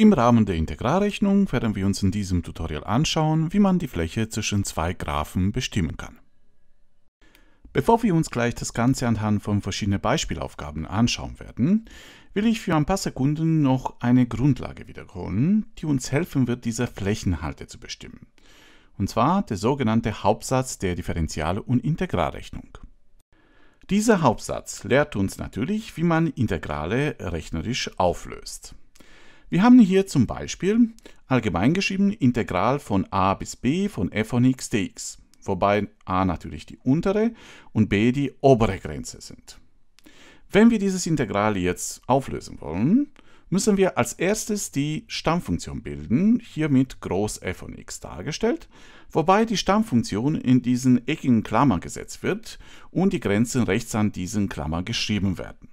Im Rahmen der Integralrechnung werden wir uns in diesem Tutorial anschauen, wie man die Fläche zwischen zwei Graphen bestimmen kann. Bevor wir uns gleich das Ganze anhand von verschiedenen Beispielaufgaben anschauen werden, will ich für ein paar Sekunden noch eine Grundlage wiederholen, die uns helfen wird, diese Flächenhalte zu bestimmen. Und zwar der sogenannte Hauptsatz der Differential- und Integralrechnung. Dieser Hauptsatz lehrt uns natürlich, wie man Integrale rechnerisch auflöst. Wir haben hier zum Beispiel allgemein geschrieben Integral von a bis b von f von x dx, wobei a natürlich die untere und b die obere Grenze sind. Wenn wir dieses Integral jetzt auflösen wollen, müssen wir als erstes die Stammfunktion bilden, hier mit groß f von x dargestellt, wobei die Stammfunktion in diesen eckigen Klammer gesetzt wird und die Grenzen rechts an diesen Klammer geschrieben werden.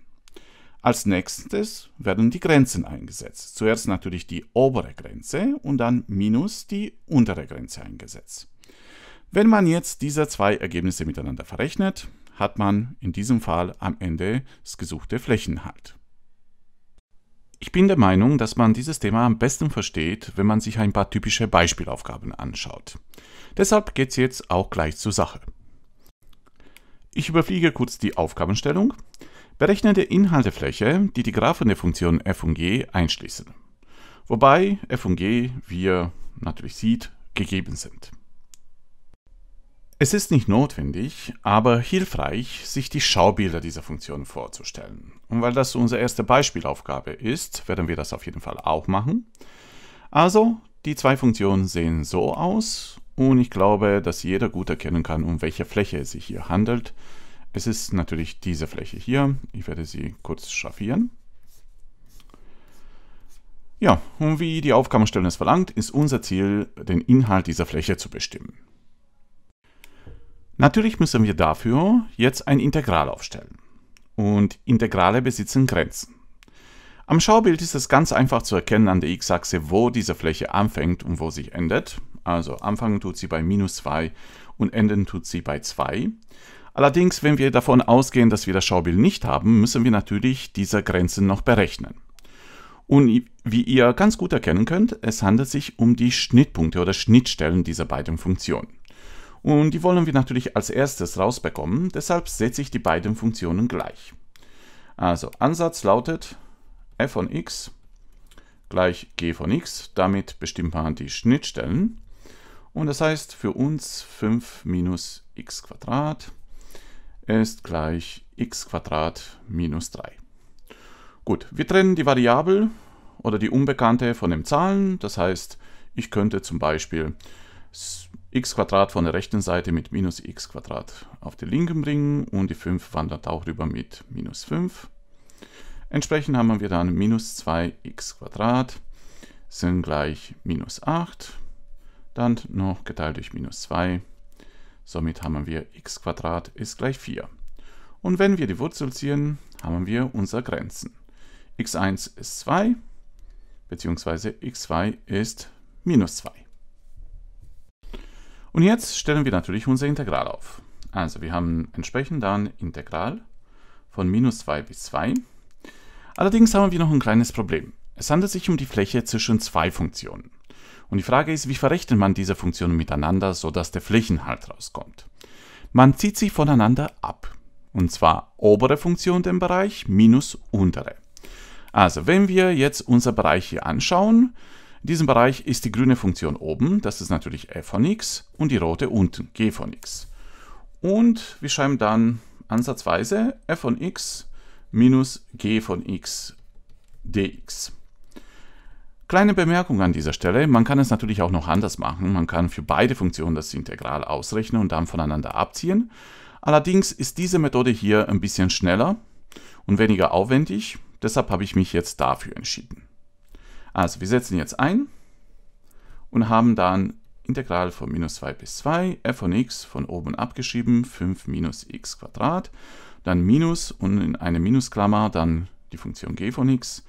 Als nächstes werden die Grenzen eingesetzt. Zuerst natürlich die obere Grenze und dann minus die untere Grenze eingesetzt. Wenn man jetzt diese zwei Ergebnisse miteinander verrechnet, hat man in diesem Fall am Ende das gesuchte Flächenhalt. Ich bin der Meinung, dass man dieses Thema am besten versteht, wenn man sich ein paar typische Beispielaufgaben anschaut. Deshalb geht es jetzt auch gleich zur Sache. Ich überfliege kurz die Aufgabenstellung. Berechne die Inhaltefläche, die die Graphen der Funktion f und g einschließen. Wobei f und g, wie ihr natürlich sieht, gegeben sind. Es ist nicht notwendig, aber hilfreich, sich die Schaubilder dieser Funktion vorzustellen. Und weil das unsere erste Beispielaufgabe ist, werden wir das auf jeden Fall auch machen. Also, die zwei Funktionen sehen so aus und ich glaube, dass jeder gut erkennen kann, um welche Fläche es sich hier handelt. Es ist natürlich diese Fläche hier. Ich werde sie kurz schraffieren. Ja, und wie die Aufgabenstellung es verlangt, ist unser Ziel, den Inhalt dieser Fläche zu bestimmen. Natürlich müssen wir dafür jetzt ein Integral aufstellen. Und Integrale besitzen Grenzen. Am Schaubild ist es ganz einfach zu erkennen an der x-Achse, wo diese Fläche anfängt und wo sie endet. Also anfangen tut sie bei minus 2 und enden tut sie bei 2. Allerdings, wenn wir davon ausgehen, dass wir das Schaubild nicht haben, müssen wir natürlich diese Grenzen noch berechnen. Und wie ihr ganz gut erkennen könnt, es handelt sich um die Schnittpunkte oder Schnittstellen dieser beiden Funktionen. Und die wollen wir natürlich als erstes rausbekommen, deshalb setze ich die beiden Funktionen gleich. Also Ansatz lautet f von x gleich g von x, damit bestimmt man die Schnittstellen. Und das heißt für uns 5 minus x Quadrat ist gleich x minus 3. Gut, wir trennen die Variable oder die Unbekannte von den Zahlen. Das heißt, ich könnte zum Beispiel x von der rechten Seite mit minus x auf die linken bringen und die 5 wandert auch rüber mit minus 5. Entsprechend haben wir dann minus 2x sind gleich minus 8, dann noch geteilt durch minus 2 Somit haben wir x ist gleich 4. Und wenn wir die Wurzel ziehen, haben wir unsere Grenzen. x1 ist 2, beziehungsweise x2 ist minus 2. Und jetzt stellen wir natürlich unser Integral auf. Also wir haben entsprechend dann Integral von minus 2 bis 2. Allerdings haben wir noch ein kleines Problem. Es handelt sich um die Fläche zwischen zwei Funktionen. Und die Frage ist, wie verrechnet man diese Funktionen miteinander, sodass der Flächenhalt rauskommt? Man zieht sie voneinander ab. Und zwar obere Funktion den Bereich minus untere. Also, wenn wir jetzt unser Bereich hier anschauen, in diesem Bereich ist die grüne Funktion oben, das ist natürlich f von x, und die rote unten, g von x. Und wir schreiben dann ansatzweise f von x minus g von x dx. Kleine Bemerkung an dieser Stelle, man kann es natürlich auch noch anders machen. Man kann für beide Funktionen das Integral ausrechnen und dann voneinander abziehen. Allerdings ist diese Methode hier ein bisschen schneller und weniger aufwendig. Deshalb habe ich mich jetzt dafür entschieden. Also wir setzen jetzt ein und haben dann Integral von minus 2 bis 2, f von x von oben abgeschrieben, 5 minus x Quadrat, dann minus und in eine Minusklammer dann die Funktion g von x,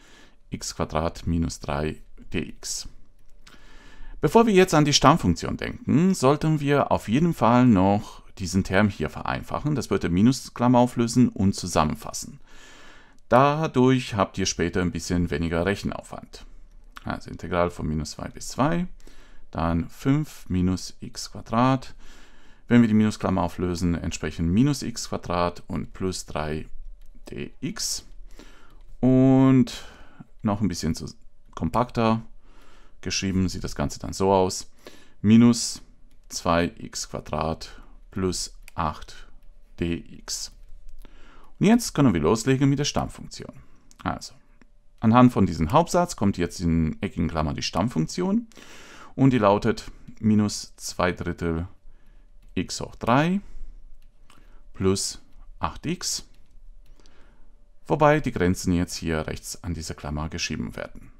x Quadrat minus 3 dx. Bevor wir jetzt an die Stammfunktion denken, sollten wir auf jeden Fall noch diesen Term hier vereinfachen. Das würde Minusklammer auflösen und zusammenfassen. Dadurch habt ihr später ein bisschen weniger Rechenaufwand. Also Integral von minus 2 bis 2, dann 5 minus x Quadrat. Wenn wir die Minusklammer auflösen, entsprechen minus x Quadrat und plus 3 dx. Und noch ein bisschen kompakter geschrieben sieht das Ganze dann so aus. Minus 2x plus 8dx. Und jetzt können wir loslegen mit der Stammfunktion. Also, anhand von diesem Hauptsatz kommt jetzt in eckigen Klammern die Stammfunktion und die lautet minus 2 Drittel x hoch 3 plus 8x, wobei die Grenzen jetzt hier rechts an dieser Klammer geschrieben werden.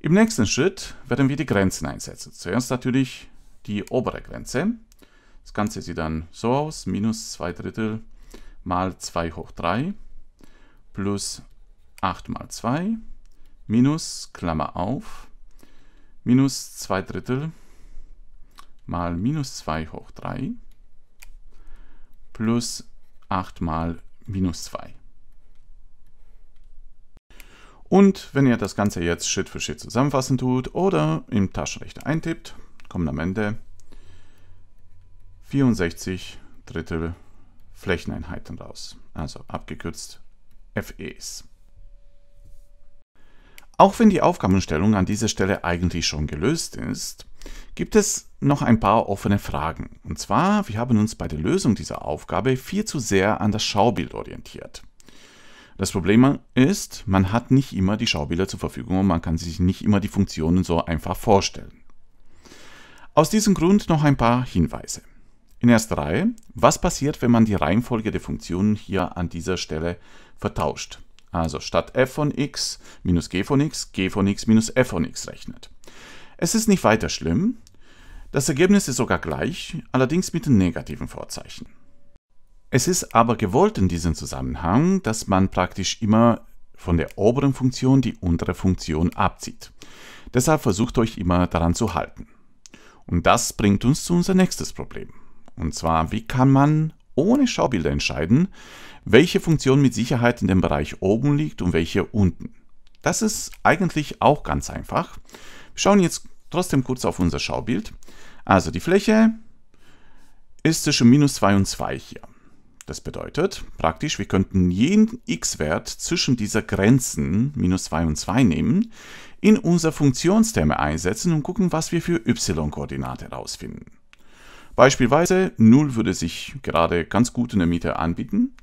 Im nächsten Schritt werden wir die Grenzen einsetzen. Zuerst natürlich die obere Grenze. Das Ganze sieht dann so aus, minus 2 Drittel mal 2 hoch 3 plus 8 mal 2 minus, Klammer auf, minus 2 Drittel mal minus 2 hoch 3 plus 8 mal minus 2. Und wenn ihr das Ganze jetzt Schritt für Schritt zusammenfassen tut oder im Taschenrechner eintippt, kommen am Ende 64 Drittel Flächeneinheiten raus, also abgekürzt FEs. Auch wenn die Aufgabenstellung an dieser Stelle eigentlich schon gelöst ist, gibt es noch ein paar offene Fragen. Und zwar, wir haben uns bei der Lösung dieser Aufgabe viel zu sehr an das Schaubild orientiert. Das Problem ist, man hat nicht immer die Schaubilder zur Verfügung und man kann sich nicht immer die Funktionen so einfach vorstellen. Aus diesem Grund noch ein paar Hinweise. In erster Reihe, was passiert, wenn man die Reihenfolge der Funktionen hier an dieser Stelle vertauscht? Also statt f von x minus g von x, g von x minus f von x rechnet. Es ist nicht weiter schlimm. Das Ergebnis ist sogar gleich, allerdings mit den negativen Vorzeichen. Es ist aber gewollt in diesem Zusammenhang, dass man praktisch immer von der oberen Funktion die untere Funktion abzieht. Deshalb versucht euch immer daran zu halten. Und das bringt uns zu unser nächstes Problem. Und zwar, wie kann man ohne Schaubilder entscheiden, welche Funktion mit Sicherheit in dem Bereich oben liegt und welche unten. Das ist eigentlich auch ganz einfach. Wir schauen jetzt trotzdem kurz auf unser Schaubild. Also die Fläche ist zwischen minus 2 und 2 hier. Das bedeutet praktisch, wir könnten jeden x-Wert zwischen dieser Grenzen, minus 2 und 2 nehmen, in unser Funktionsterme einsetzen und gucken, was wir für y-Koordinate herausfinden. Beispielsweise 0 würde sich gerade ganz gut in der Mitte anbieten.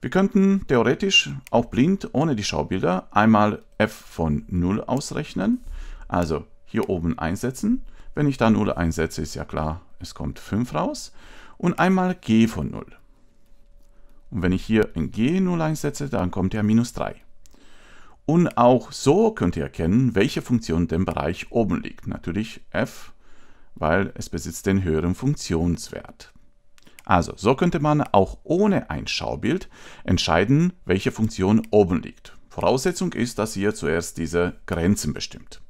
Wir könnten theoretisch auch blind ohne die Schaubilder einmal f von 0 ausrechnen, also hier oben einsetzen. Wenn ich da 0 einsetze, ist ja klar, es kommt 5 raus. Und einmal g von 0. Und wenn ich hier ein G0 einsetze, dann kommt ja minus 3. Und auch so könnt ihr erkennen, welche Funktion dem Bereich oben liegt. Natürlich f, weil es besitzt den höheren Funktionswert. Also, so könnte man auch ohne ein Schaubild entscheiden, welche Funktion oben liegt. Voraussetzung ist, dass ihr zuerst diese Grenzen bestimmt.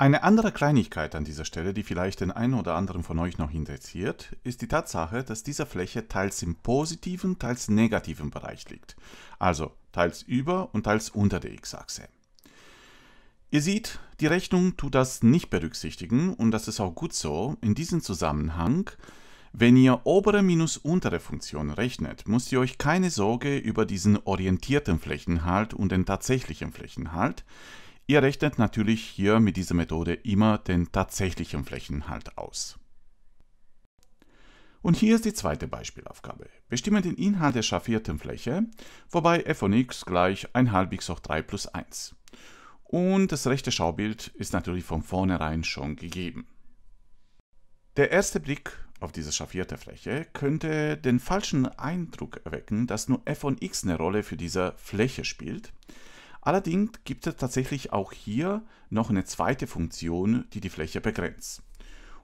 Eine andere Kleinigkeit an dieser Stelle, die vielleicht den einen oder anderen von euch noch interessiert, ist die Tatsache, dass diese Fläche teils im positiven, teils negativen Bereich liegt. Also teils über und teils unter der x-Achse. Ihr seht, die Rechnung tut das nicht berücksichtigen und das ist auch gut so. In diesem Zusammenhang, wenn ihr obere minus untere Funktion rechnet, müsst ihr euch keine Sorge über diesen orientierten Flächenhalt und den tatsächlichen Flächenhalt Ihr rechnet natürlich hier mit dieser Methode immer den tatsächlichen Flächeninhalt aus. Und hier ist die zweite Beispielaufgabe. Bestimmen den Inhalt der schaffierten Fläche, wobei f von x gleich 1,5 x hoch 3 plus 1. Und das rechte Schaubild ist natürlich von vornherein schon gegeben. Der erste Blick auf diese schaffierte Fläche könnte den falschen Eindruck erwecken, dass nur f von x eine Rolle für diese Fläche spielt. Allerdings gibt es tatsächlich auch hier noch eine zweite Funktion, die die Fläche begrenzt.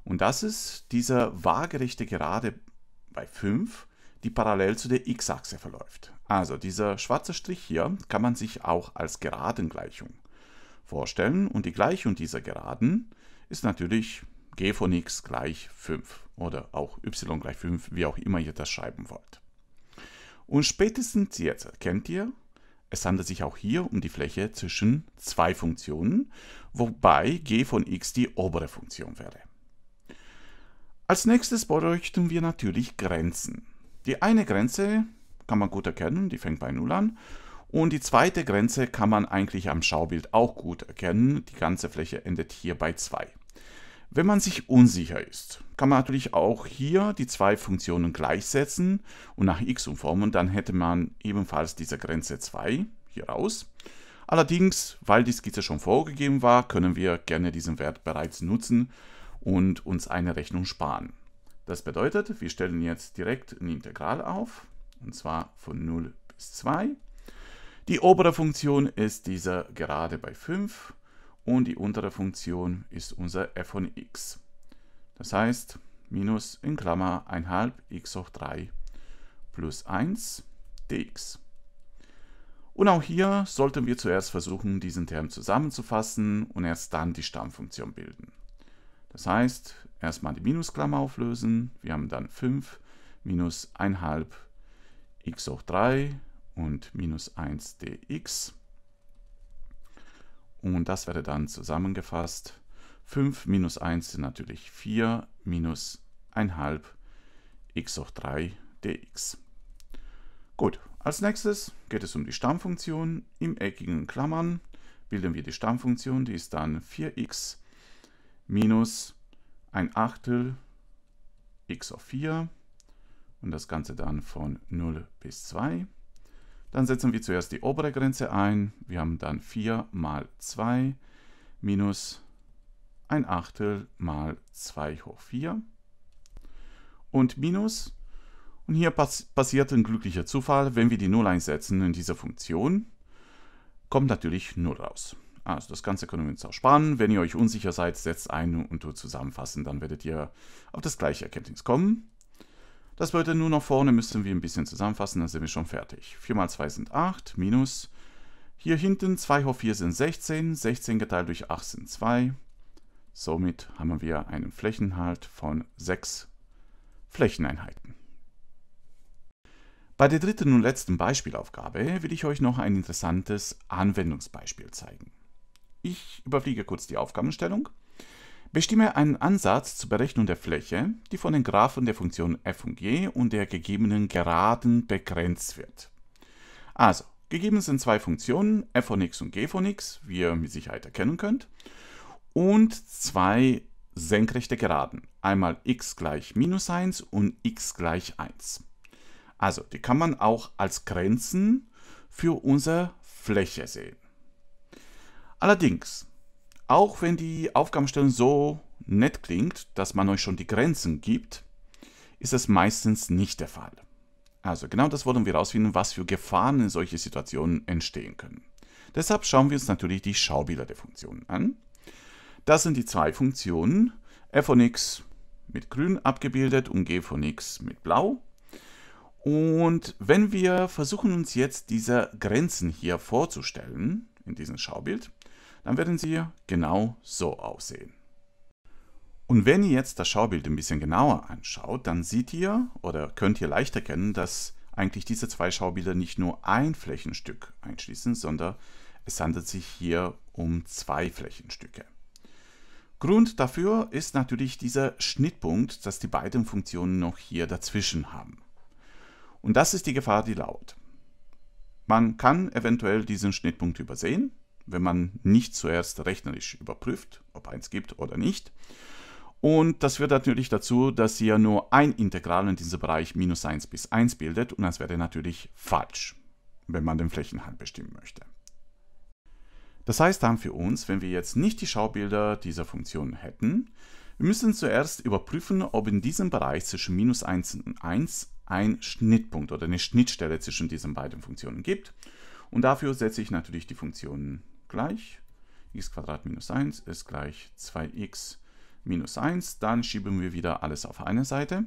Und das ist diese waagerechte Gerade bei 5, die parallel zu der x-Achse verläuft. Also dieser schwarze Strich hier kann man sich auch als Geradengleichung vorstellen. Und die Gleichung dieser Geraden ist natürlich g von x gleich 5 oder auch y gleich 5, wie auch immer ihr das schreiben wollt. Und spätestens jetzt erkennt ihr, es handelt sich auch hier um die Fläche zwischen zwei Funktionen, wobei g von x die obere Funktion wäre. Als nächstes bräuchten wir natürlich Grenzen. Die eine Grenze kann man gut erkennen, die fängt bei 0 an. Und die zweite Grenze kann man eigentlich am Schaubild auch gut erkennen. Die ganze Fläche endet hier bei 2. Wenn man sich unsicher ist, kann man natürlich auch hier die zwei Funktionen gleichsetzen und nach x umformen, dann hätte man ebenfalls diese Grenze 2 hier raus. Allerdings, weil die Skizze schon vorgegeben war, können wir gerne diesen Wert bereits nutzen und uns eine Rechnung sparen. Das bedeutet, wir stellen jetzt direkt ein Integral auf, und zwar von 0 bis 2. Die obere Funktion ist diese gerade bei 5 und die untere Funktion ist unser f von x. Das heißt, minus in Klammer 1 halb x hoch 3 plus 1 dx. Und auch hier sollten wir zuerst versuchen, diesen Term zusammenzufassen und erst dann die Stammfunktion bilden. Das heißt, erstmal die Minusklammer auflösen. Wir haben dann 5 minus 1 halb x hoch 3 und minus 1 dx. Und das wäre dann zusammengefasst. 5 minus 1 sind natürlich 4 minus 1,5 x hoch 3 dx. Gut, als nächstes geht es um die Stammfunktion. Im eckigen Klammern bilden wir die Stammfunktion, die ist dann 4x minus ein Achtel x hoch 4 und das Ganze dann von 0 bis 2. Dann setzen wir zuerst die obere Grenze ein. Wir haben dann 4 mal 2 minus ein Achtel mal 2 hoch 4 und minus. Und hier pass passiert ein glücklicher Zufall, wenn wir die 0 einsetzen in dieser Funktion, kommt natürlich 0 raus. Also das Ganze können wir uns auch sparen. Wenn ihr euch unsicher seid, setzt ein und tut zusammenfassen, dann werdet ihr auf das gleiche Erkenntnis kommen. Das bedeutet, nur noch vorne müssen wir ein bisschen zusammenfassen, dann sind wir schon fertig. 4 mal 2 sind 8, minus. Hier hinten 2 hoch 4 sind 16, 16 geteilt durch 8 sind 2. Somit haben wir einen Flächenhalt von 6 Flächeneinheiten. Bei der dritten und letzten Beispielaufgabe will ich euch noch ein interessantes Anwendungsbeispiel zeigen. Ich überfliege kurz die Aufgabenstellung. Bestimme einen Ansatz zur Berechnung der Fläche, die von den Graphen der Funktion f und g und der gegebenen Geraden begrenzt wird. Also, gegeben sind zwei Funktionen, f von x und g von x, wie ihr mit Sicherheit erkennen könnt, und zwei senkrechte Geraden, einmal x gleich minus 1 und x gleich 1. Also, die kann man auch als Grenzen für unsere Fläche sehen. Allerdings, auch wenn die Aufgabenstellung so nett klingt, dass man euch schon die Grenzen gibt, ist das meistens nicht der Fall. Also genau das wollen wir herausfinden, was für Gefahren in solchen Situationen entstehen können. Deshalb schauen wir uns natürlich die Schaubilder der Funktionen an. Das sind die zwei Funktionen, f von x mit grün abgebildet und g von x mit blau. Und wenn wir versuchen uns jetzt diese Grenzen hier vorzustellen, in diesem Schaubild, dann werden sie genau so aussehen. Und wenn ihr jetzt das Schaubild ein bisschen genauer anschaut, dann seht ihr oder könnt ihr leicht erkennen, dass eigentlich diese zwei Schaubilder nicht nur ein Flächenstück einschließen, sondern es handelt sich hier um zwei Flächenstücke. Grund dafür ist natürlich dieser Schnittpunkt, dass die beiden Funktionen noch hier dazwischen haben. Und das ist die Gefahr, die lautet. Man kann eventuell diesen Schnittpunkt übersehen, wenn man nicht zuerst rechnerisch überprüft, ob eins gibt oder nicht. Und das führt natürlich dazu, dass ihr nur ein Integral in diesem Bereich minus 1 bis 1 bildet und das wäre natürlich falsch, wenn man den Flächenhalt bestimmen möchte. Das heißt dann für uns, wenn wir jetzt nicht die Schaubilder dieser Funktion hätten, wir müssen zuerst überprüfen, ob in diesem Bereich zwischen minus 1 und 1 ein Schnittpunkt oder eine Schnittstelle zwischen diesen beiden Funktionen gibt. Und dafür setze ich natürlich die Funktionen gleich x minus 1 ist gleich 2x minus 1. Dann schieben wir wieder alles auf eine Seite.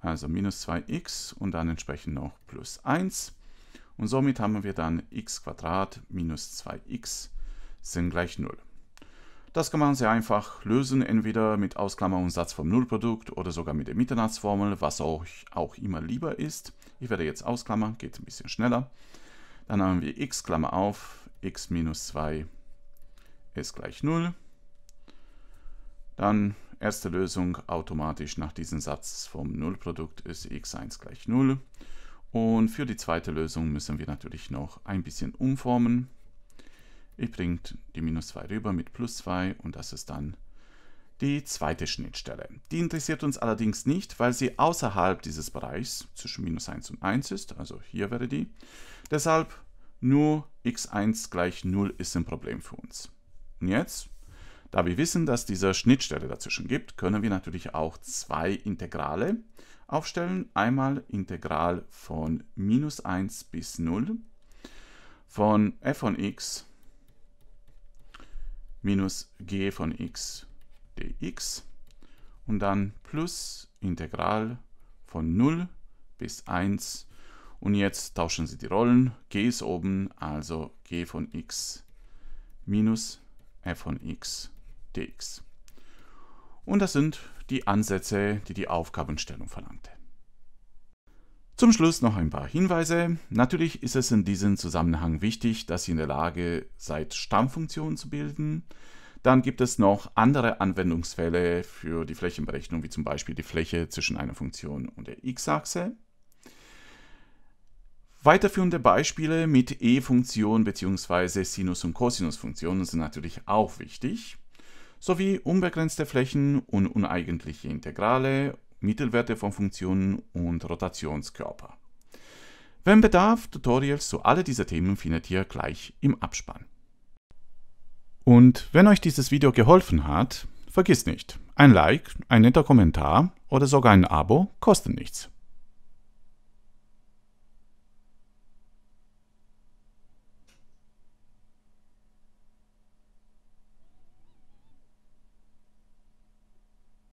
Also minus 2x und dann entsprechend noch plus 1. Und somit haben wir dann x minus 2x sind gleich 0. Das kann man sehr einfach lösen, entweder mit Ausklammer und Satz vom Nullprodukt oder sogar mit der Mitternahtsformel, was euch auch immer lieber ist. Ich werde jetzt ausklammern, geht ein bisschen schneller. Dann haben wir x Klammer auf x minus 2 ist gleich 0. Dann erste Lösung automatisch nach diesem Satz vom Nullprodukt ist x1 gleich 0. Und für die zweite Lösung müssen wir natürlich noch ein bisschen umformen. Ich bringe die minus 2 rüber mit plus 2 und das ist dann die zweite Schnittstelle. Die interessiert uns allerdings nicht, weil sie außerhalb dieses Bereichs zwischen minus 1 und 1 ist, also hier wäre die. Deshalb nur x1 gleich 0 ist ein Problem für uns. Und jetzt, da wir wissen, dass diese Schnittstelle dazwischen gibt, können wir natürlich auch zwei Integrale aufstellen. Einmal Integral von minus 1 bis 0 von f von x minus g von x dx und dann plus Integral von 0 bis 1 und jetzt tauschen Sie die Rollen. G ist oben, also G von x minus f von x dx. Und das sind die Ansätze, die die Aufgabenstellung verlangte. Zum Schluss noch ein paar Hinweise. Natürlich ist es in diesem Zusammenhang wichtig, dass Sie in der Lage seid, Stammfunktionen zu bilden. Dann gibt es noch andere Anwendungsfälle für die Flächenberechnung, wie zum Beispiel die Fläche zwischen einer Funktion und der x-Achse. Weiterführende Beispiele mit E-Funktion bzw. Sinus- und Cosinus-Funktionen sind natürlich auch wichtig, sowie unbegrenzte Flächen und uneigentliche Integrale, Mittelwerte von Funktionen und Rotationskörper. Wenn Bedarf, Tutorials zu alle dieser Themen findet ihr gleich im Abspann. Und wenn euch dieses Video geholfen hat, vergiss nicht, ein Like, ein netter Kommentar oder sogar ein Abo kosten nichts.